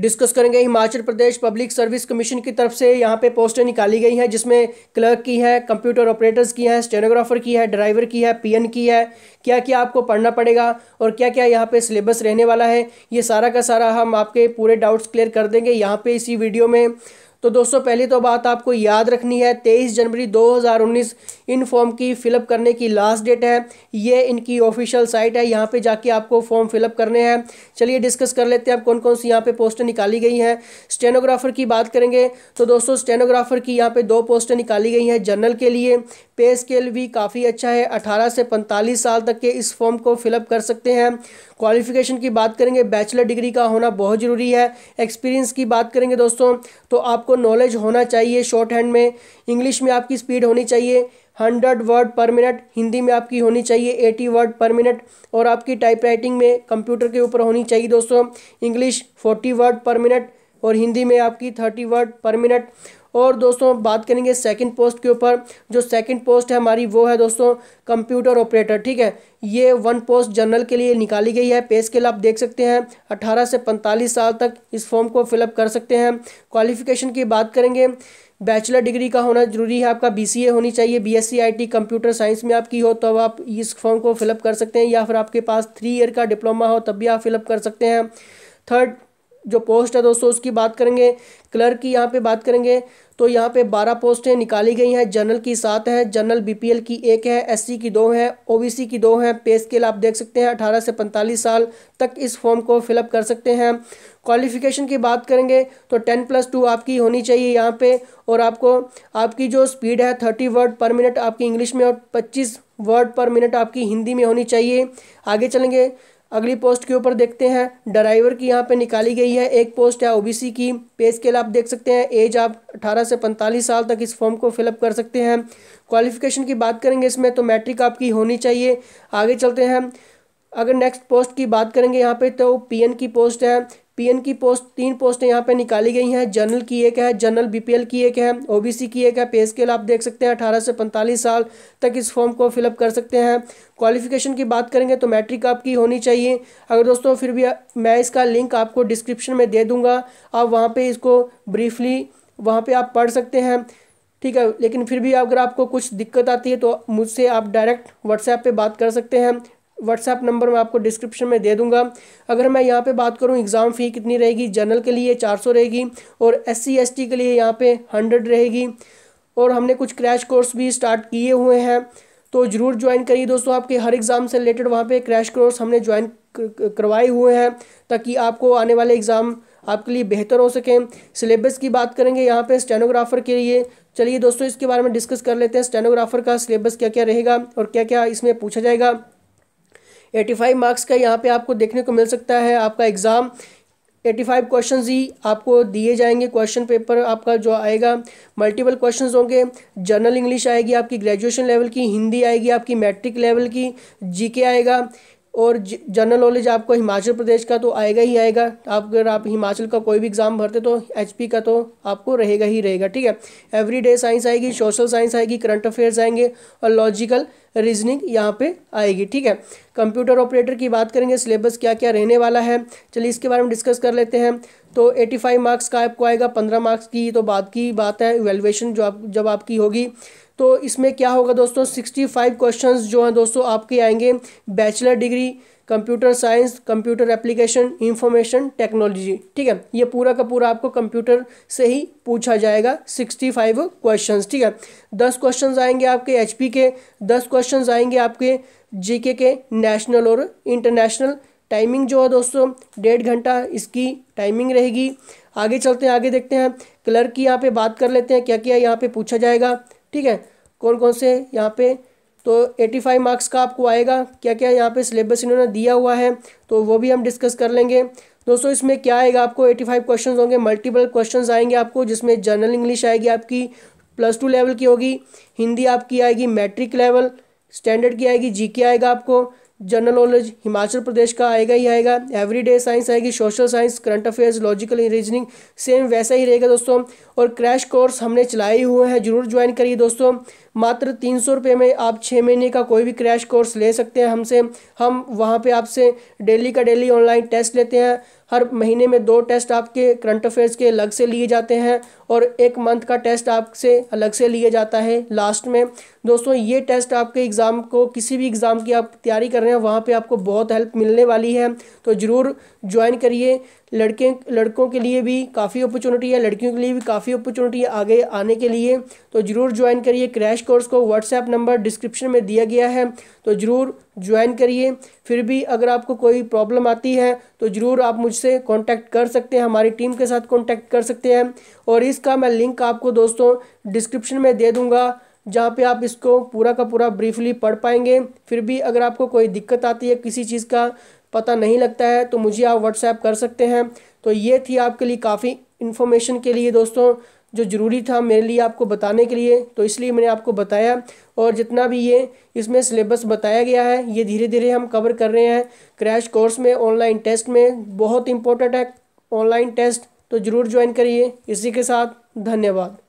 discuss करेंगे Himachal Pradesh public service commission की तरफ से यहाँ पे पोस्टें निकाली गई हैं जिसमें क्लर्क की है कंप्यूटर ऑपरेटर्स की है स्टेनोग्राफर की है ड्राइवर की है पीएन की है क्या क्या आपको पढ़ना पड़ेगा और क्या क्या यहाँ पे सिलेबस रहने वाला है ये सारा का सारा हम आपके पूरे डाउट्स क्लियर कर देंगे यहाँ पर इसी वीडियो में तो दोस्तों पहली तो बात आपको याद रखनी है तेईस जनवरी 2019 इन फॉर्म की फ़िलअप करने की लास्ट डेट है ये इनकी ऑफिशियल साइट है यहाँ पे जाके आपको फॉर्म फिलअप करने हैं चलिए डिस्कस कर लेते हैं आप कौन कौन सी यहाँ पे पोस्टें निकाली गई हैं स्टेनोग्राफर की बात करेंगे तो दोस्तों स्टेनोग्राफर की यहाँ पर दो पोस्टें निकाली गई हैं जनरल के लिए पे स्केल भी काफ़ी अच्छा है अठारह से पैंतालीस साल तक के इस फॉर्म को फिलअप कर सकते हैं क्वालिफिकेशन की बात करेंगे बैचलर डिग्री का होना बहुत ज़रूरी है एक्सपीरियंस की बात करेंगे दोस्तों तो आपको नॉलेज होना चाहिए शॉर्ट हैंड में इंग्लिश में आपकी स्पीड होनी चाहिए hundred word per minute Hindi में आपकी होनी चाहिए एटी वर्ड पर मिनट और आपकी टाइपराइटिंग में कंप्यूटर के ऊपर होनी चाहिए दोस्तों English forty word per minute और हिंदी में आपकी थर्टी वर्ड पर मिनट और दोस्तों बात करेंगे सेकंड पोस्ट के ऊपर जो सेकंड पोस्ट है हमारी वो है दोस्तों कंप्यूटर ऑपरेटर ठीक है ये वन पोस्ट जनरल के लिए निकाली गई है पे स्केल आप देख सकते हैं 18 से 45 साल तक इस फॉर्म को फिलअप कर सकते हैं क्वालिफिकेशन की बात करेंगे बैचलर डिग्री का होना जरूरी है आपका बी होनी चाहिए बी एस कंप्यूटर साइंस में आपकी हो तब आप इस फॉर्म को फिलअप कर सकते हैं या फिर आपके पास थ्री ईयर का डिप्लोमा हो तब भी आप फिलअप कर सकते हैं थर्ड जो पोस्ट है दोस्तों उसकी बात करेंगे क्लर्क की यहाँ पे बात करेंगे तो यहाँ पे बारह पोस्टें निकाली गई हैं जनरल की सात है जनरल बीपीएल की एक है एससी की दो है ओबीसी की दो हैं पे स्केल आप देख सकते हैं अठारह से पैंतालीस साल तक इस फॉर्म को फिलअप कर सकते हैं क्वालिफिकेशन की बात करेंगे तो टेन प्लस टू आपकी होनी चाहिए यहाँ पर और आपको आपकी जो स्पीड है थर्टी वर्ड पर मिनट आपकी इंग्लिश में और पच्चीस वर्ड पर मिनट आपकी हिंदी में होनी चाहिए आगे चलेंगे अगली पोस्ट के ऊपर देखते हैं ड्राइवर की यहाँ पे निकाली गई है एक पोस्ट है ओबीसी की पे स्केल आप देख सकते हैं एज आप 18 से 45 साल तक इस फॉर्म को फिलअप कर सकते हैं क्वालिफिकेशन की बात करेंगे इसमें तो मैट्रिक आपकी होनी चाहिए आगे चलते हैं अगर नेक्स्ट पोस्ट की बात करेंगे यहाँ पे तो पीएन की पोस्ट है पीएन की पोस्ट तीन पोस्टें यहाँ पे निकाली गई हैं जनरल की एक है जनरल बीपीएल की एक है ओबीसी की एक है पे स्केल आप देख सकते हैं अठारह से पैंतालीस साल तक इस फॉर्म को फिलअप कर सकते हैं क्वालिफिकेशन की बात करेंगे तो मैट्रिक आपकी होनी चाहिए अगर दोस्तों फिर भी मैं इसका लिंक आपको डिस्क्रिप्शन में दे दूँगा आप वहाँ पर इसको ब्रीफली वहाँ पर आप पढ़ सकते हैं ठीक है लेकिन फिर भी अगर आपको कुछ दिक्कत आती है तो मुझसे आप डायरेक्ट व्हाट्सएप पे बात कर सकते हैं व्हाट्सएप नंबर मैं आपको डिस्क्रिप्शन में दे दूंगा अगर मैं यहाँ पे बात करूँ एग्ज़ाम फ़ी कितनी रहेगी जनरल के लिए चार सौ रहेगी और एस सी एस टी के लिए यहाँ पे हंड्रेड रहेगी और हमने कुछ क्रैश कोर्स भी स्टार्ट किए हुए हैं तो ज़रूर ज्वाइन करिए दोस्तों आपके हर एग्ज़ाम से रिलेटेड वहाँ पर क्रैश कोर्स हमने ज्वाइन करवाए हुए हैं ताकि आपको आने वाले एग्ज़ाम आपके लिए बेहतर हो सकें सिलेबस की बात करेंगे यहाँ पे स्टेनोग्राफर के लिए चलिए दोस्तों इसके बारे में डिस्कस कर लेते हैं स्टेनोग्राफर का सिलेबस क्या क्या रहेगा और क्या क्या इसमें पूछा जाएगा 85 मार्क्स का यहाँ पे आपको देखने को मिल सकता है आपका एग्ज़ाम 85 क्वेश्चन ही आपको दिए जाएंगे क्वेश्चन पेपर आपका जो आएगा मल्टीपल क्वेश्चंस होंगे जनरल इंग्लिश आएगी आपकी ग्रेजुएशन लेवल की हिंदी आएगी आपकी मैट्रिक लेवल की जीके आएगा और जनरल नॉलेज आपको हिमाचल प्रदेश का तो आएगा ही आएगा आप अगर आप हिमाचल का कोई भी एग्ज़ाम भरते तो एचपी का तो आपको रहेगा ही रहेगा ठीक है एवरी डे साइंस आएगी सोशल साइंस आएगी करंट अफेयर्स आएंगे और लॉजिकल रीजनिंग यहाँ पे आएगी ठीक है कंप्यूटर ऑपरेटर की बात करेंगे सिलेबस क्या क्या रहने वाला है चलिए इसके बारे में डिस्कस कर लेते हैं तो 85 मार्क्स का आपको आएगा 15 मार्क्स की तो बाद की बात है इवेलुएशन जो आप जब आपकी होगी तो इसमें क्या होगा दोस्तों 65 क्वेश्चन जो हैं दोस्तों आपके आएंगे bachelor degree computer science computer application information technology ठीक है ये पूरा का पूरा आपको कंप्यूटर से ही पूछा जाएगा सिक्सटी फाइव क्वेश्चन ठीक है दस क्वेश्चन आएंगे आपके एच के दस क्वेश्चन आएंगे आपके जी के नेशनल और इंटरनेशनल टाइमिंग जो है दोस्तों डेढ़ घंटा इसकी टाइमिंग रहेगी आगे चलते हैं आगे देखते हैं क्लर्क की यहाँ पे बात कर लेते हैं क्या क्या यहाँ पे पूछा जाएगा ठीक है कौन कौन से यहाँ पे तो एटी फाइव मार्क्स का आपको आएगा क्या क्या यहाँ पे सिलेबस इन्होंने दिया हुआ है तो वो भी हम डिस्कस कर लेंगे दोस्तों इसमें क्या आएगा आपको एटी फाइव क्वेश्चन होंगे मल्टीपल क्वेश्चन आएंगे आपको जिसमें जनरल इंग्लिश आएगी आपकी प्लस टू लेवल की होगी हिंदी आपकी आएगी मैट्रिक लेवल स्टैंडर्ड की आएगी जी आएगा आपको जनरल नॉलेज हिमाचल प्रदेश का आएगा ही आएगा एवरीडे साइंस आएगी social science current affairs logical reasoning same वैसा ही रहेगा दोस्तों और क्रैश कोर्स हमने चलाए हुए हैं जरूर ज्वाइन करिए दोस्तों मात्र तीन सौ रुपये में आप छः महीने का कोई भी क्रैश कोर्स ले सकते हैं हमसे हम वहाँ पे आपसे डेली का डेली ऑनलाइन टेस्ट लेते हैं हर महीने में दो टेस्ट आपके करंट अफेयर्स के अलग से लिए जाते हैं और एक मंथ का टेस्ट आपसे अलग से लिए जाता है लास्ट में दोस्तों ये टेस्ट आपके एग्ज़ाम को किसी भी एग्ज़ाम की आप तैयारी कर रहे हैं वहाँ पे आपको बहुत हेल्प मिलने वाली है तो ज़रूर ज्वाइन करिए लड़के लड़कों के लिए भी काफ़ी अपॉर्चुनिटी है लड़कियों के लिए भी काफ़ी अपॉर्चुनिटी है आगे आने के लिए तो ज़रूर ज्वाइन करिए क्रैश कोर्स को व्हाट्सएप नंबर डिस्क्रिप्शन में दिया गया है तो ज़रूर ज्वाइन करिए फिर भी अगर आपको कोई प्रॉब्लम आती है तो ज़रूर आप मुझसे कॉन्टैक्ट कर सकते हैं हमारी टीम के साथ कॉन्टैक्ट कर सकते हैं और इसका मैं लिंक आपको दोस्तों डिस्क्रिप्शन में दे दूँगा जहाँ पे आप इसको पूरा का पूरा ब्रीफली पढ़ पाएंगे फिर भी अगर आपको कोई दिक्कत आती है किसी चीज़ का पता नहीं लगता है तो मुझे आप व्हाट्सएप कर सकते हैं तो ये थी आपके लिए काफ़ी इन्फॉर्मेशन के लिए दोस्तों जो ज़रूरी था मेरे लिए आपको बताने के लिए तो इसलिए मैंने आपको बताया और जितना भी ये इसमें सिलेबस बताया गया है ये धीरे धीरे हम कवर कर रहे हैं क्रैश कोर्स में ऑनलाइन टेस्ट में बहुत इंपॉर्टेंट है ऑनलाइन टेस्ट तो ज़रूर ज्वाइन करिए इसी के साथ धन्यवाद